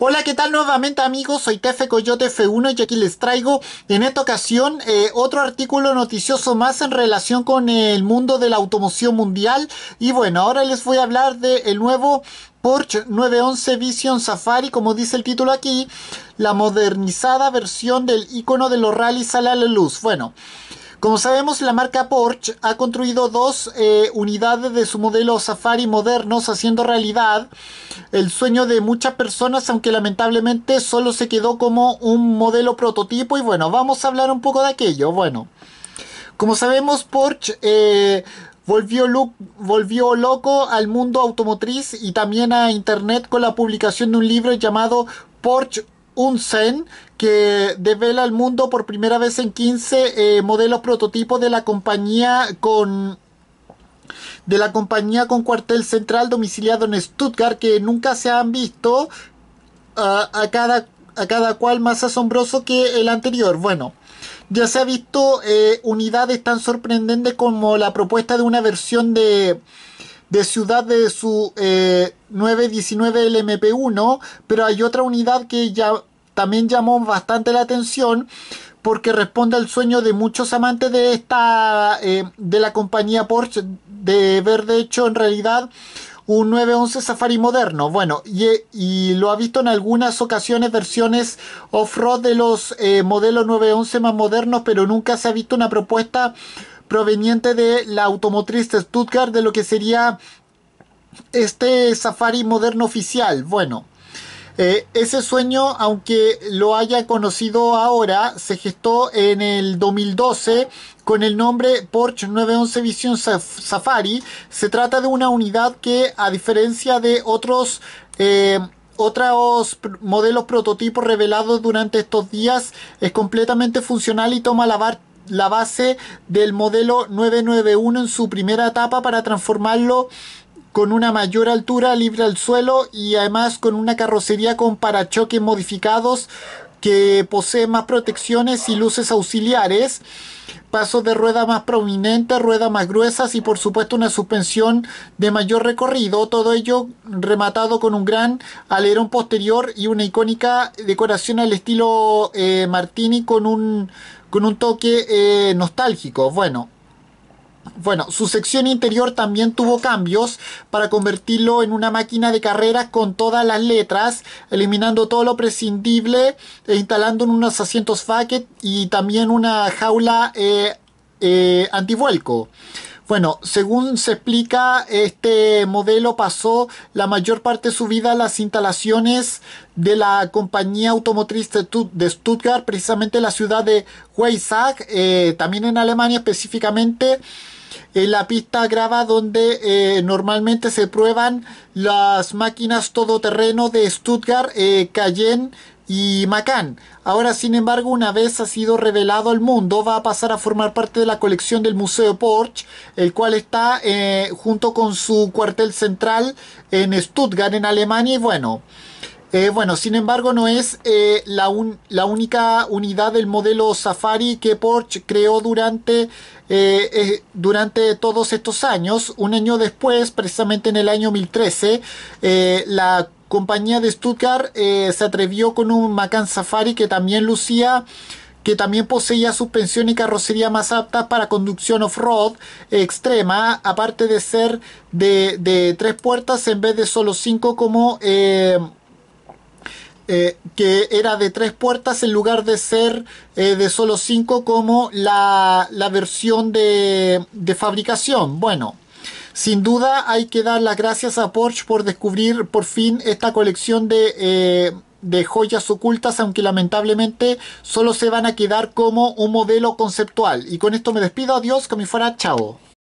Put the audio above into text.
Hola, ¿qué tal nuevamente amigos? Soy Tefe Coyote F1 y aquí les traigo en esta ocasión eh, otro artículo noticioso más en relación con el mundo de la automoción mundial. Y bueno, ahora les voy a hablar del el nuevo Porsche 911 Vision Safari, como dice el título aquí, la modernizada versión del icono de los rallies sale a la luz. Bueno, como sabemos, la marca Porsche ha construido dos eh, unidades de su modelo Safari modernos, haciendo realidad el sueño de muchas personas, aunque lamentablemente solo se quedó como un modelo prototipo. Y bueno, vamos a hablar un poco de aquello. Bueno, como sabemos, Porsche eh, volvió, volvió loco al mundo automotriz y también a Internet con la publicación de un libro llamado Porsche un Zen que devela al mundo por primera vez en 15 eh, modelos prototipos de la compañía con de la compañía con cuartel central domiciliado en Stuttgart que nunca se han visto a, cada, a cada cual más asombroso que el anterior. Bueno, ya se ha visto eh, unidades tan sorprendentes como la propuesta de una versión de de Ciudad de su 919 eh, LMP1, pero hay otra unidad que ya también llamó bastante la atención porque responde al sueño de muchos amantes de esta eh, de la compañía Porsche de ver de hecho en realidad un 911 Safari moderno. Bueno, y, y, lo ha visto en algunas ocasiones versiones off-road de los eh, modelos 911 más modernos, pero nunca se ha visto una propuesta proveniente de la automotriz Stuttgart de lo que sería este safari moderno oficial. Bueno, eh, ese sueño, aunque lo haya conocido ahora, se gestó en el 2012 con el nombre Porsche 911 Vision Safari. Se trata de una unidad que, a diferencia de otros... Eh, otros modelos prototipos revelados durante estos días es completamente funcional y toma la, la base del modelo 991 en su primera etapa para transformarlo con una mayor altura libre al suelo y además con una carrocería con parachoques modificados que posee más protecciones y luces auxiliares, pasos de rueda más prominentes, ruedas más gruesas y por supuesto una suspensión de mayor recorrido, todo ello rematado con un gran alerón posterior y una icónica decoración al estilo eh, Martini con un con un toque eh, nostálgico. Bueno, bueno, su sección interior también tuvo cambios para convertirlo en una máquina de carreras con todas las letras, eliminando todo lo prescindible e instalando unos asientos bucket y también una jaula eh, eh, antivuelco. Bueno, según se explica, este modelo pasó la mayor parte de su vida en las instalaciones de la compañía automotriz de Stuttgart, precisamente en la ciudad de Weissach, eh, también en Alemania específicamente en la pista grava donde eh, normalmente se prueban las máquinas todoterreno de Stuttgart, eh, Cayenne, y Macan. Ahora, sin embargo, una vez ha sido revelado al mundo, va a pasar a formar parte de la colección del Museo Porsche, el cual está eh, junto con su cuartel central en Stuttgart, en Alemania, y bueno. Eh, bueno, sin embargo, no es eh, la, la, única unidad del modelo Safari que Porsche creó durante, durante todos estos años. Un año después, precisamente en el año 2013, la compañía de Stuttgart eh, se atrevió con un Macan Safari que también lucía que también poseía suspensión y carrocería más apta para conducción off-road extrema, aparte de ser de, tres puertas en vez de solo cinco como eh, eh, que era de tres puertas en lugar de ser de solo cinco como la, versión de fabricación. Bueno. Sin duda hay que dar las gracias a Porsche por descubrir por fin esta colección eh, de... joyas ocultas, aunque lamentablemente solo se van a quedar como un modelo conceptual. Y con esto me despido, adiós, que me fuera, chao.